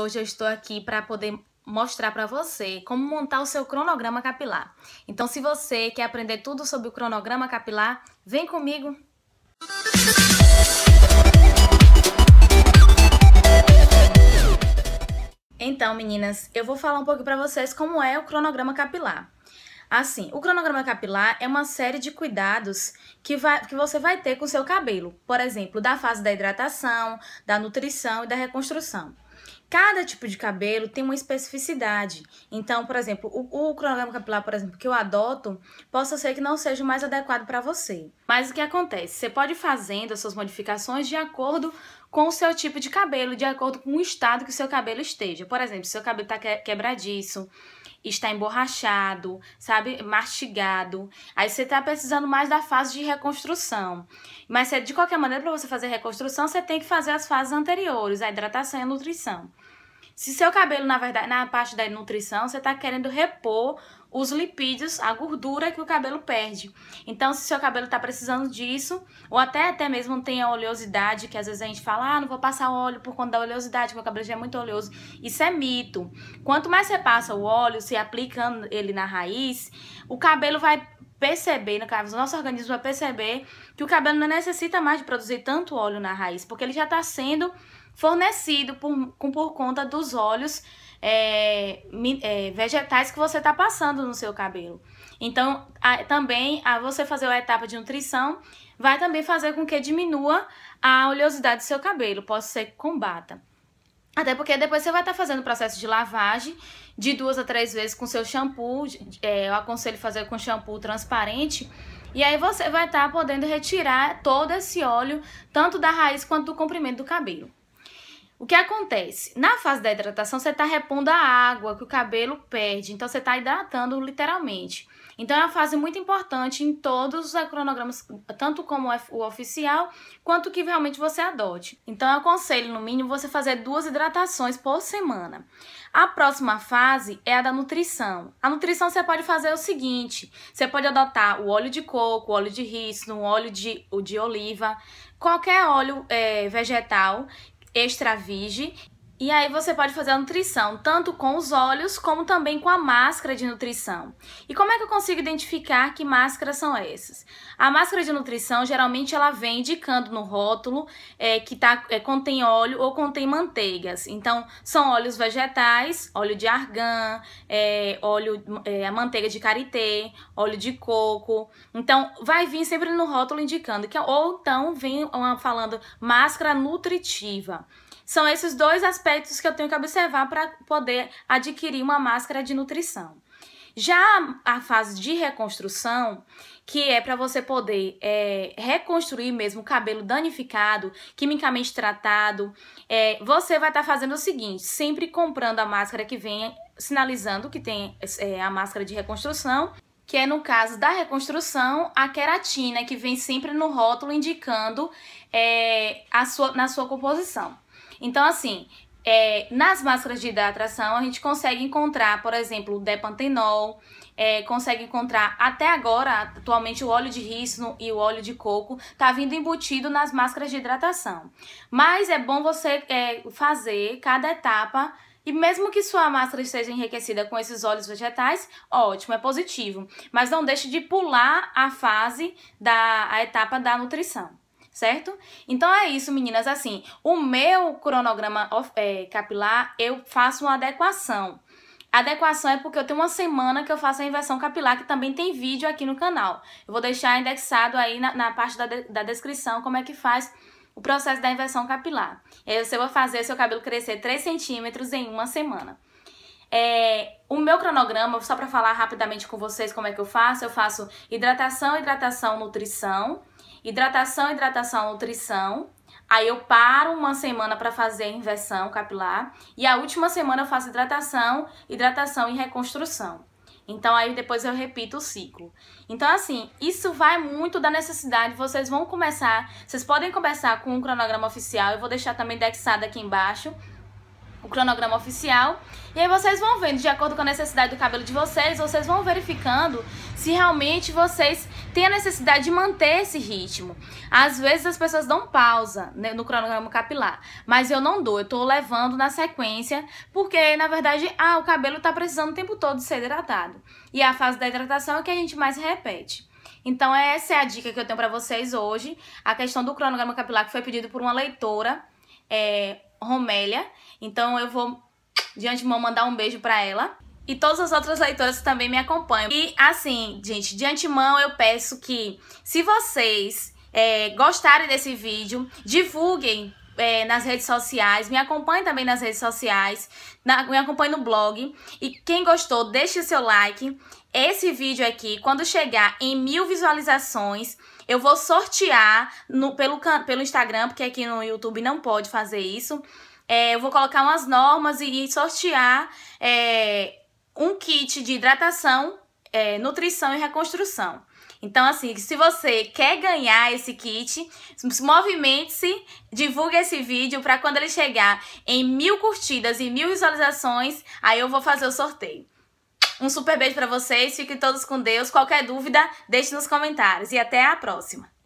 Hoje eu estou aqui para poder mostrar para você como montar o seu cronograma capilar. Então, se você quer aprender tudo sobre o cronograma capilar, vem comigo! Então, meninas, eu vou falar um pouco para vocês como é o cronograma capilar. Assim, o cronograma capilar é uma série de cuidados que, vai, que você vai ter com o seu cabelo. Por exemplo, da fase da hidratação, da nutrição e da reconstrução. Cada tipo de cabelo tem uma especificidade. Então, por exemplo, o, o cronograma capilar, por exemplo, que eu adoto, possa ser que não seja o mais adequado para você. Mas o que acontece? Você pode ir fazendo as suas modificações de acordo com o seu tipo de cabelo, de acordo com o estado que o seu cabelo esteja. Por exemplo, se o seu cabelo está quebradiço, está emborrachado, sabe, mastigado. Aí você está precisando mais da fase de reconstrução. Mas de qualquer maneira, para você fazer reconstrução, você tem que fazer as fases anteriores, a hidratação e a nutrição. Se seu cabelo, na verdade, na parte da nutrição, você está querendo repor os lipídios, a gordura que o cabelo perde. Então, se seu cabelo está precisando disso, ou até até mesmo tem a oleosidade, que às vezes a gente fala, ah, não vou passar óleo por conta da oleosidade, meu cabelo já é muito oleoso. Isso é mito. Quanto mais você passa o óleo, se aplicando ele na raiz, o cabelo vai perceber, no caso, o nosso organismo vai perceber que o cabelo não necessita mais de produzir tanto óleo na raiz, porque ele já está sendo fornecido por, por conta dos óleos é, é, vegetais que você está passando no seu cabelo. Então, a, também, a você fazer a etapa de nutrição vai também fazer com que diminua a oleosidade do seu cabelo, pode ser que combata. Até porque depois você vai estar tá fazendo o processo de lavagem de duas a três vezes com seu shampoo. É, eu aconselho fazer com shampoo transparente. E aí você vai estar tá podendo retirar todo esse óleo, tanto da raiz quanto do comprimento do cabelo. O que acontece? Na fase da hidratação, você está repondo a água que o cabelo perde, então você está hidratando literalmente. Então é uma fase muito importante em todos os cronogramas, tanto como o oficial, quanto que realmente você adote. Então eu aconselho, no mínimo, você fazer duas hidratações por semana. A próxima fase é a da nutrição. A nutrição você pode fazer o seguinte: você pode adotar o óleo de coco, o óleo de rícino, o óleo de, o de oliva, qualquer óleo é, vegetal extra e aí você pode fazer a nutrição tanto com os olhos como também com a máscara de nutrição. E como é que eu consigo identificar que máscaras são essas? A máscara de nutrição geralmente ela vem indicando no rótulo é, que tá, é, contém óleo ou contém manteigas. Então são óleos vegetais, óleo de argan, é, óleo é, a manteiga de karité, óleo de coco. Então vai vir sempre no rótulo indicando que é, ou então vem uma, falando máscara nutritiva. São esses dois aspectos que eu tenho que observar para poder adquirir uma máscara de nutrição. Já a fase de reconstrução, que é para você poder é, reconstruir mesmo o cabelo danificado, quimicamente tratado, é, você vai estar tá fazendo o seguinte: sempre comprando a máscara que vem sinalizando que tem é, a máscara de reconstrução que é no caso da reconstrução, a queratina, que vem sempre no rótulo indicando é, a sua, na sua composição. Então, assim, é, nas máscaras de hidratação, a gente consegue encontrar, por exemplo, o depantenol, é, consegue encontrar até agora, atualmente, o óleo de rícino e o óleo de coco tá vindo embutido nas máscaras de hidratação. Mas é bom você é, fazer cada etapa e mesmo que sua máscara esteja enriquecida com esses óleos vegetais, ótimo, é positivo. Mas não deixe de pular a fase da a etapa da nutrição certo? Então é isso, meninas. Assim, o meu cronograma é, capilar, eu faço uma adequação. Adequação é porque eu tenho uma semana que eu faço a inversão capilar, que também tem vídeo aqui no canal. Eu vou deixar indexado aí na, na parte da, de, da descrição como é que faz o processo da inversão capilar. É, você vai fazer seu cabelo crescer 3 centímetros em uma semana. É, o meu cronograma, só para falar rapidamente com vocês como é que eu faço, eu faço hidratação, hidratação, nutrição, hidratação, hidratação, nutrição. Aí eu paro uma semana para fazer inversão capilar e a última semana eu faço hidratação, hidratação e reconstrução. Então aí depois eu repito o ciclo. Então assim, isso vai muito da necessidade. Vocês vão começar, vocês podem começar com um cronograma oficial. Eu vou deixar também indexado aqui embaixo o cronograma oficial. E aí vocês vão vendo, de acordo com a necessidade do cabelo de vocês, vocês vão verificando se realmente vocês têm a necessidade de manter esse ritmo. Às vezes as pessoas dão pausa né, no cronograma capilar, mas eu não dou, eu tô levando na sequência, porque na verdade, ah, o cabelo tá precisando o tempo todo ser hidratado. E a fase da hidratação é que a gente mais repete. Então essa é a dica que eu tenho para vocês hoje, a questão do cronograma capilar que foi pedido por uma leitora é, Romélia. Então eu vou, de antemão, mandar um beijo para ela. E todas as outras leitoras que também me acompanham. E assim, gente, de antemão eu peço que, se vocês é, gostarem desse vídeo, divulguem é, nas redes sociais, me acompanhe também nas redes sociais, na, me acompanhe no blog. E quem gostou, deixe o seu like. Esse vídeo aqui, quando chegar em mil visualizações, eu vou sortear no, pelo, pelo Instagram, porque aqui no YouTube não pode fazer isso. É, eu vou colocar umas normas e, e sortear é, um kit de hidratação, é, nutrição e reconstrução. Então, assim, se você quer ganhar esse kit, movimente-se, divulgue esse vídeo para quando ele chegar em mil curtidas e mil visualizações, aí eu vou fazer o sorteio. Um super beijo para vocês, fiquem todos com Deus. Qualquer dúvida, deixe nos comentários e até a próxima.